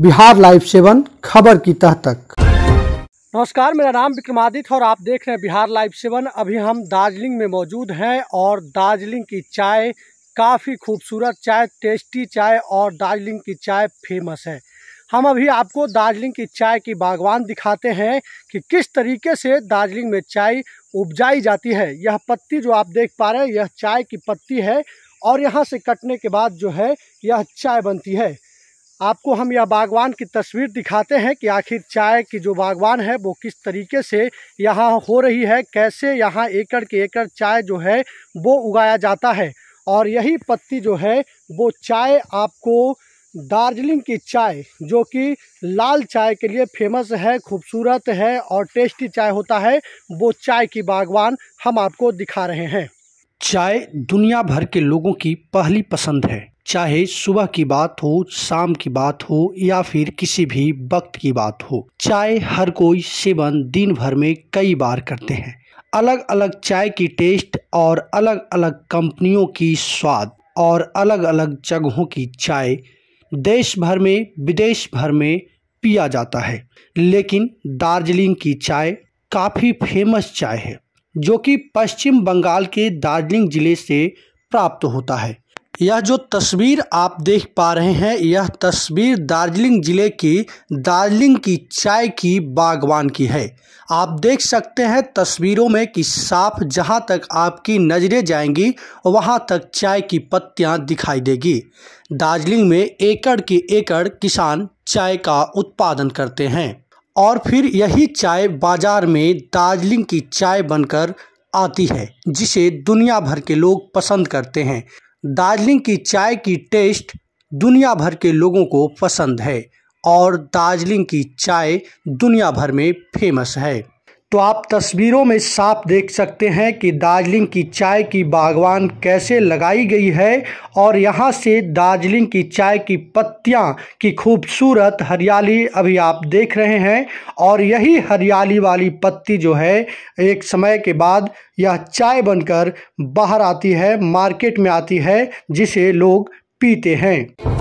Bihar live seven खबर की तह तक नमस्कार मेरा नाम विक्रमादित्य और आप देख रहे हैं बिहार लाइव सेवन अभी हम दार्जिलिंग में मौजूद हैं और दार्जिलिंग की चाय काफ़ी खूबसूरत चाय टेस्टी चाय और दार्जिलिंग की चाय फेमस है हम अभी आपको दार्जिलिंग की चाय की बागवान दिखाते हैं कि किस तरीके से दार्जिलिंग में चाय उपजाई जाती है यह पत्ती जो आप देख पा रहे हैं यह चाय की पत्ती है और यहाँ से कटने के बाद जो है यह चाय बनती है आपको हम यह बागवान की तस्वीर दिखाते हैं कि आखिर चाय की जो बागवान है वो किस तरीके से यहाँ हो रही है कैसे यहाँ एकड़ के एकड़ चाय जो है वो उगाया जाता है और यही पत्ती जो है वो चाय आपको दार्जिलिंग की चाय जो कि लाल चाय के लिए फेमस है खूबसूरत है और टेस्टी चाय होता है वो चाय की बागवान हम आपको दिखा रहे हैं चाय दुनिया भर के लोगों की पहली पसंद है चाहे सुबह की बात हो शाम की बात हो या फिर किसी भी वक्त की बात हो चाय हर कोई सेवन दिन भर में कई बार करते हैं अलग अलग चाय की टेस्ट और अलग अलग कंपनियों की स्वाद और अलग अलग जगहों की चाय देश भर में विदेश भर में पिया जाता है लेकिन दार्जिलिंग की चाय काफ़ी फेमस चाय है जो कि पश्चिम बंगाल के दार्जिलिंग जिले से प्राप्त होता है यह जो तस्वीर आप देख पा रहे हैं यह तस्वीर दार्जिलिंग ज़िले की दार्जिलिंग की चाय की बागवान की है आप देख सकते हैं तस्वीरों में कि साफ जहां तक आपकी नज़रें जाएंगी वहां तक चाय की पत्तियां दिखाई देगी दार्जिलिंग में एकड़ के एकड़ किसान चाय का उत्पादन करते हैं और फिर यही चाय बाजार में दार्जिलिंग की चाय बनकर आती है जिसे दुनिया भर के लोग पसंद करते हैं दार्जिलिंग की चाय की टेस्ट दुनिया भर के लोगों को पसंद है और दार्जिलिंग की चाय दुनिया भर में फेमस है तो आप तस्वीरों में साफ देख सकते हैं कि दार्जिलिंग की चाय की बागवान कैसे लगाई गई है और यहाँ से दार्जिलिंग की चाय की पत्तियाँ की खूबसूरत हरियाली अभी आप देख रहे हैं और यही हरियाली वाली पत्ती जो है एक समय के बाद यह चाय बनकर बाहर आती है मार्केट में आती है जिसे लोग पीते हैं